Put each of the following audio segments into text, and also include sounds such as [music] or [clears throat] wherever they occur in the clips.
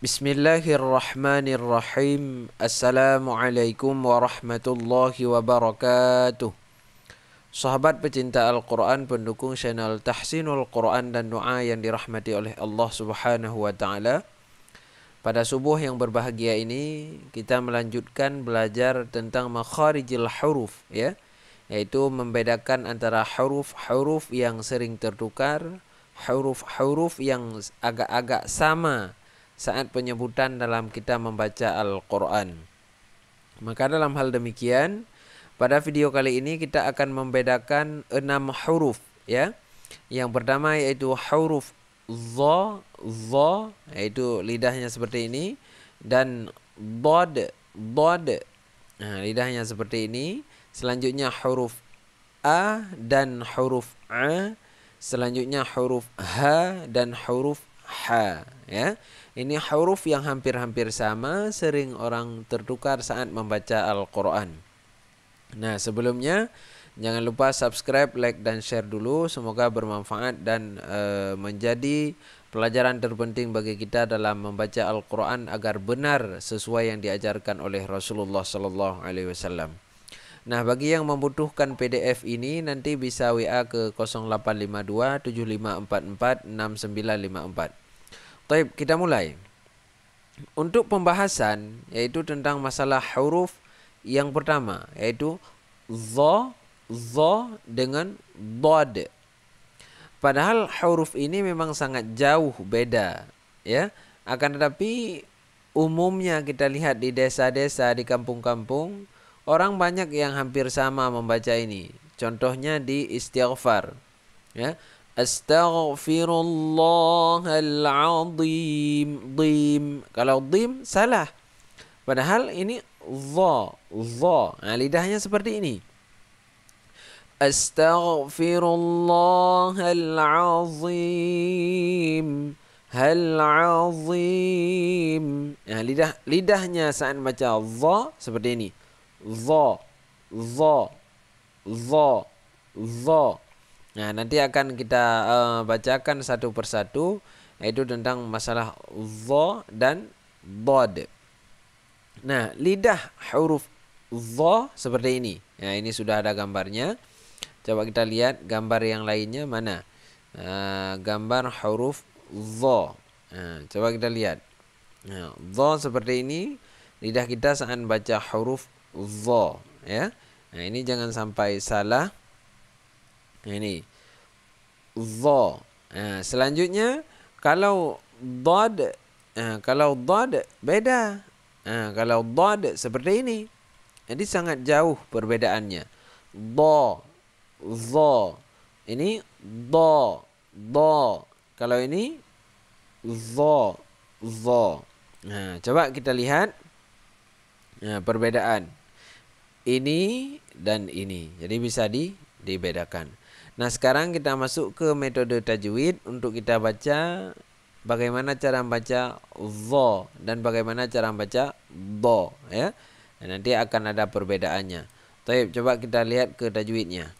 Bismillahirrahmanirrahim. Assalamualaikum warahmatullahi wabarakatuh. Sahabat pecinta Al-Quran, pendukung channel Tahsinul Quran dan doa yang dirahmati oleh Allah Subhanahu wa Ta'ala. Pada subuh yang berbahagia ini, kita melanjutkan belajar tentang makharijil huruf, ya, yaitu membedakan antara huruf-huruf yang sering tertukar, huruf-huruf yang agak-agak sama saat penyebutan dalam kita membaca Al-Quran. Maka dalam hal demikian, pada video kali ini kita akan membedakan enam huruf ya. Yang pertama yaitu huruf dha, dha yaitu lidahnya seperti ini dan bod, bod. Nah, lidahnya seperti ini. Selanjutnya huruf a dan huruf a. Selanjutnya huruf h dan huruf ha ya. Ini huruf yang hampir-hampir sama sering orang tertukar saat membaca Al-Qur'an. Nah, sebelumnya jangan lupa subscribe, like dan share dulu. Semoga bermanfaat dan e, menjadi pelajaran terpenting bagi kita dalam membaca Al-Qur'an agar benar sesuai yang diajarkan oleh Rasulullah sallallahu alaihi wasallam. Nah, bagi yang membutuhkan PDF ini nanti bisa WA ke 0852 7544 6954. Taib, kita mulai. Untuk pembahasan yaitu tentang masalah huruf yang pertama yaitu dha, dha dengan dode. Padahal huruf ini memang sangat jauh beda, ya. Akan tetapi umumnya kita lihat di desa-desa, di kampung-kampung, orang banyak yang hampir sama membaca ini. Contohnya di istighfar, ya. Astaghfirullahaladzim Dim Kalau dim salah Padahal ini Dha Dha nah, Lidahnya seperti ini Astaghfirullahaladzim Halazim nah, lidah, Lidahnya saat baca Dha seperti ini Dha Dha Dha Dha Nah, nanti akan kita uh, bacakan satu persatu yaitu tentang masalah dha dan bod. Nah, lidah huruf dha seperti ini. Nah, ini sudah ada gambarnya. Coba kita lihat gambar yang lainnya mana? Uh, gambar huruf dha. Nah, coba kita lihat. Nah, dha seperti ini. Lidah kita saat baca huruf dha, ya. Nah, ini jangan sampai salah. Ini Dha ha, Selanjutnya Kalau Dhad ha, Kalau Dhad Beda ha, Kalau Dhad Seperti ini Jadi sangat jauh perbedaannya Dha Dha Ini Dha Dha Kalau ini Dha Dha ha, Coba kita lihat ha, Perbedaan Ini dan ini Jadi bisa di dibedakan. Nah, sekarang kita masuk ke metode tajwid untuk kita baca bagaimana cara membaca dho dan bagaimana cara membaca bo, ya. Dan nanti akan ada perbedaannya. Baik, coba kita lihat ke tajwidnya.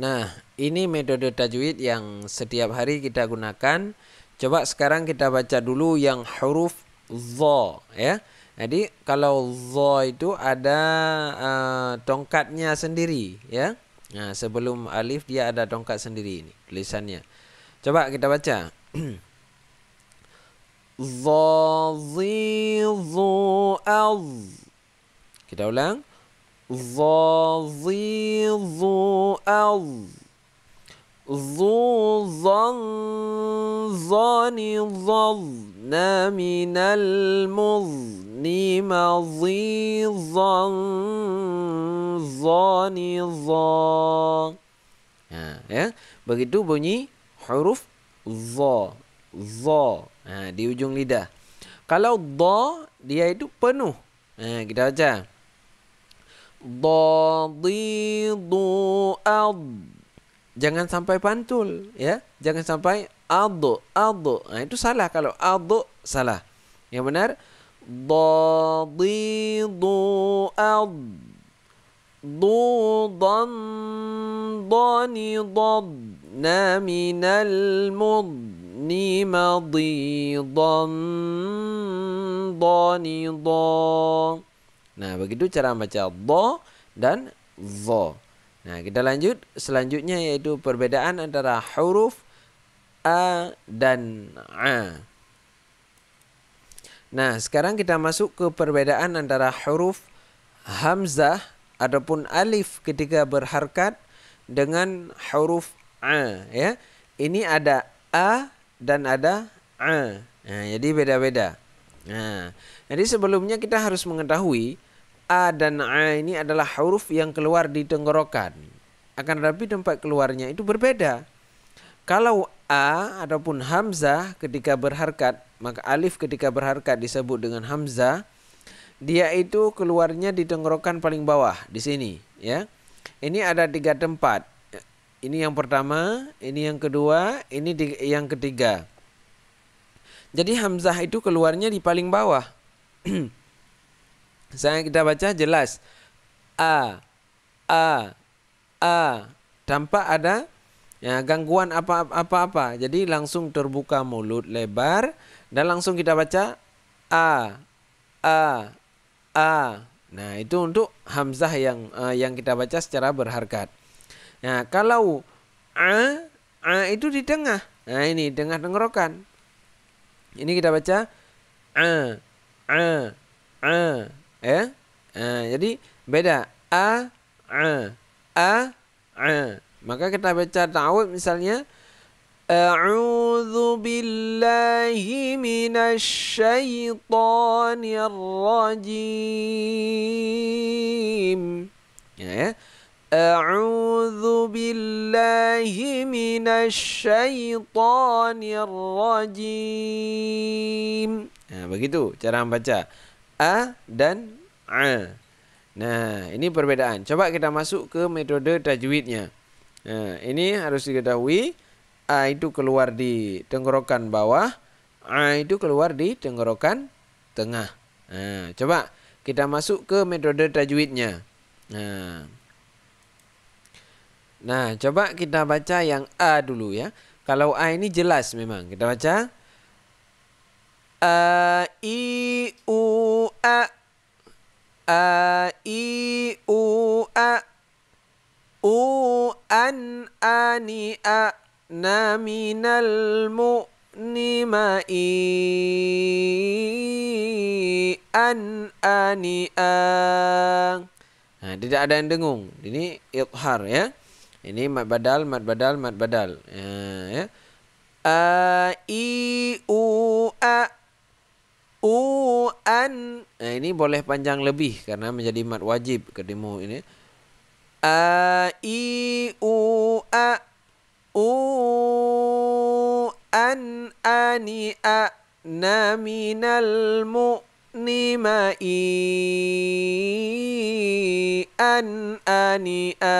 Nah, ini metode tajwid yang setiap hari kita gunakan. Coba sekarang kita baca dulu yang huruf dho ya. Jadi kalau zo itu ada uh, tongkatnya sendiri ya. Nah, sebelum alif dia ada tongkat sendiri ini tulisannya. Coba kita baca. Zo [clears throat] zi az. Kita ulang. Zo zi az. ذو ظنظن ظن من المظن مضيظا ظنظا nah, ya begitu bunyi huruf za za nah, di ujung lidah kalau da dia itu penuh nah, kita baca da di du ad Jangan sampai pantul, ya. Jangan sampai adu, adu. Nah, itu salah kalau adu salah. Yang benar dadidu ad du dan dani dad na minal madi don dani do. Nah, begitu cara baca do dan zo. Nah, kita lanjut selanjutnya yaitu perbedaan antara huruf a dan a. Nah, sekarang kita masuk ke perbedaan antara huruf hamzah ataupun alif ketika berharkat dengan huruf a ya. Ini ada a dan ada a. Nah, jadi beda-beda. Nah, jadi sebelumnya kita harus mengetahui A dan A ini adalah huruf yang keluar di tenggorokan. Akan tetapi tempat keluarnya itu berbeda. Kalau A ataupun Hamzah ketika berharkat, maka alif ketika berharkat disebut dengan Hamzah, dia itu keluarnya di tenggorokan paling bawah di sini. ya. Ini ada tiga tempat. Ini yang pertama, ini yang kedua, ini yang ketiga. Jadi Hamzah itu keluarnya di paling bawah. [clears throat] Saya kita baca jelas. A, A, A. Tanpa ada ya, gangguan apa-apa. Jadi langsung terbuka mulut lebar dan langsung kita baca A, A, A. Nah itu untuk hamzah yang uh, yang kita baca secara berharkat. Nah kalau A, A itu di tengah. Nah ini tengah tenggorokan. Ini kita baca A, A, A. Ya. Uh, jadi beda a a a a. Maka kita baca ta'awudz misalnya A'udzu billahi minasy syaithanir rajim. Ya. ya. A'udzu billahi minasy syaithanir rajim. Ya, ha, begitu cara membaca. A dan A. Nah, ini perbedaan. Coba kita masuk ke metode tajwidnya. Nah, ini harus diketahui A itu keluar di tenggorokan bawah, A itu keluar di tenggorokan tengah. Nah, coba kita masuk ke metode tajwidnya. Nah, nah coba kita baca yang A dulu ya. Kalau A ini jelas memang. Kita baca a i u a a i u a u an ani a na minal mu'nimai an ani a Nah, tidak ada yang dengung. Ini idhar ya. Ini mad badal, mad badal, mad badal. Ya, ya. A i u a u an Nah eh, ini boleh panjang lebih karena menjadi mat wajib ke ini a i u a u an ani a na minal mu ni ma i an ani a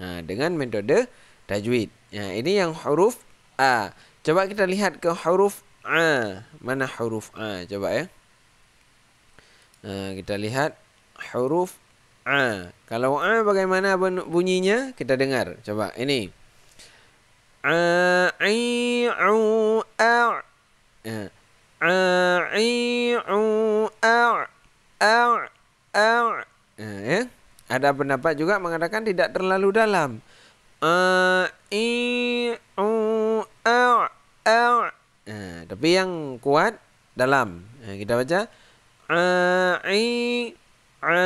nah ha, dengan metode tajwid nah ya, ini yang huruf a coba kita lihat ke huruf A. Mana huruf A? Coba ya. Nah, kita lihat huruf A. Kalau A bagaimana bunyinya? Kita dengar. Coba ini. A i u a ya. a i u a a a ya, ya. Ada pendapat juga mengatakan tidak terlalu dalam. A i u a a tapi yang kuat dalam. Nah, kita baca a i a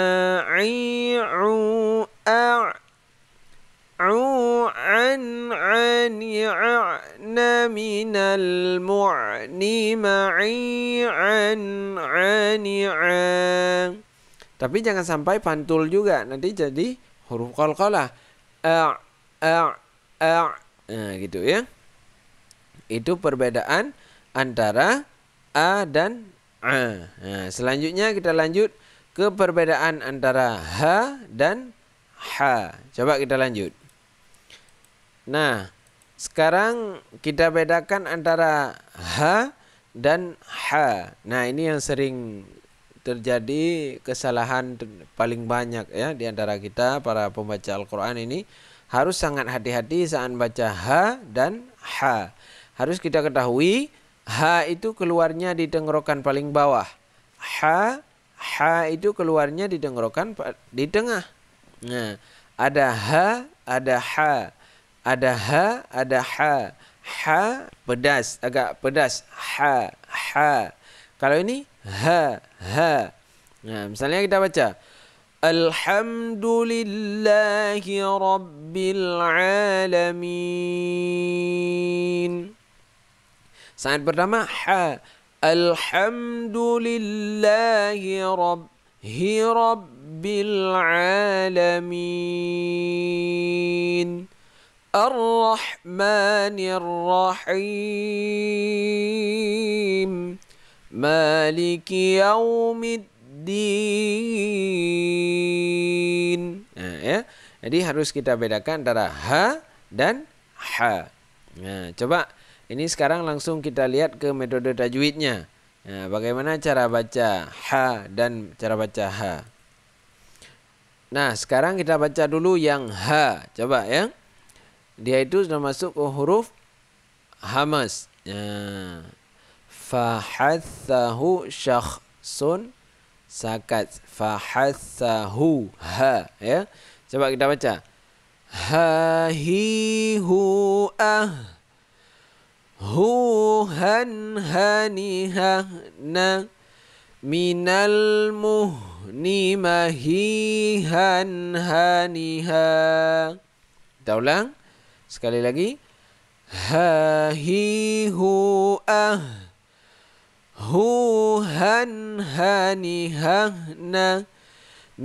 i u a u an an ya na min al mu ni ma i an an ya tapi jangan sampai pantul juga nanti jadi huruf qalqalah a a a nah, gitu ya itu perbedaan antara a dan a. Nah, selanjutnya kita lanjut ke perbedaan antara h dan h. Coba kita lanjut. Nah, sekarang kita bedakan antara h dan h. Nah, ini yang sering terjadi kesalahan paling banyak ya di antara kita para pembaca Al-Qur'an ini harus sangat hati-hati saat baca h dan h. Harus kita ketahui Ha itu keluarnya di tenggorokan paling bawah. Ha ha itu keluarnya di tenggorokan di tengah. Nah, ada ha, ada ha. Ada ha, ada ha. Ha pedas, agak pedas. Ha ha. Kalau ini ha ha. Nah, misalnya kita baca Alhamdulillahi saat pertama ha Alhamdulillahi hi rabbil alamin Ar-Rahmanir Rahim Maliki yaumiddin nah, ya. Jadi harus kita bedakan antara ha dan ha. Nah, coba ini sekarang langsung kita lihat ke metode tajwidnya. Nah, bagaimana cara baca h dan cara baca h. Nah, sekarang kita baca dulu yang h. Coba ya. Dia itu sudah masuk ke huruf hamas. Ya. fahathahu syakhsun sakat. Fahathahu h. Ya. Coba kita baca. Hahihu ah. هو هن هني هن من المهني مهي هن هني ها sekali lagi ha hi hu ah hu han hani na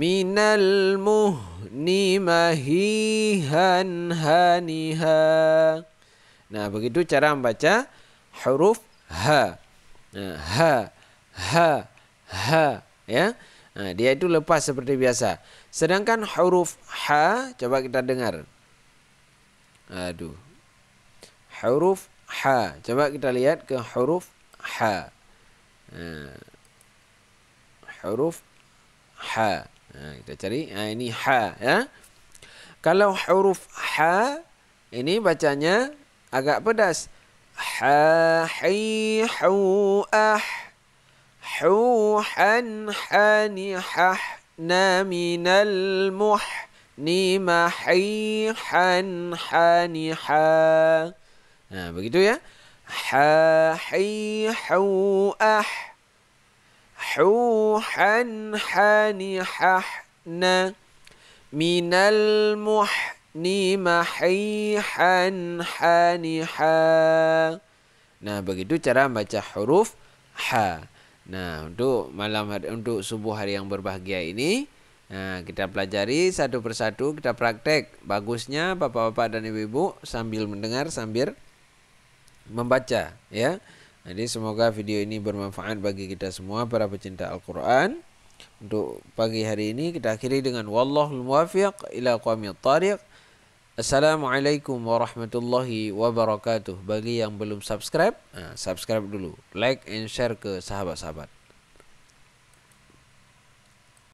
minal muhni mahi han hani Nah, begitu cara membaca huruf H. Nah, H, H, H, ya. Nah, dia itu lepas seperti biasa. Sedangkan huruf H, coba kita dengar. Aduh. Huruf H. Coba kita lihat ke huruf H. Nah, huruf H. Nah, kita cari. Nah, ini H ya. Kalau huruf H ini bacanya agak pedas. Ha hi hu ah hu han hani hah na min al muh ni ma hi han hani ha. Nah, begitu ya. Ha hi hu ah hu han hani hah na min al muh nimahihan haniha. Nah, begitu cara baca huruf ha. Nah, untuk malam hari untuk subuh hari yang berbahagia ini Nah, kita pelajari satu persatu, kita praktek. Bagusnya bapak-bapak dan ibu-ibu sambil mendengar, sambil membaca, ya. Jadi semoga video ini bermanfaat bagi kita semua para pecinta Al-Qur'an. Untuk pagi hari ini kita akhiri dengan wallahul muwafiq ila qawmi tariq Assalamualaikum warahmatullahi wabarakatuh. Bagi yang belum subscribe, nah, subscribe dulu. Like and share ke sahabat-sahabat.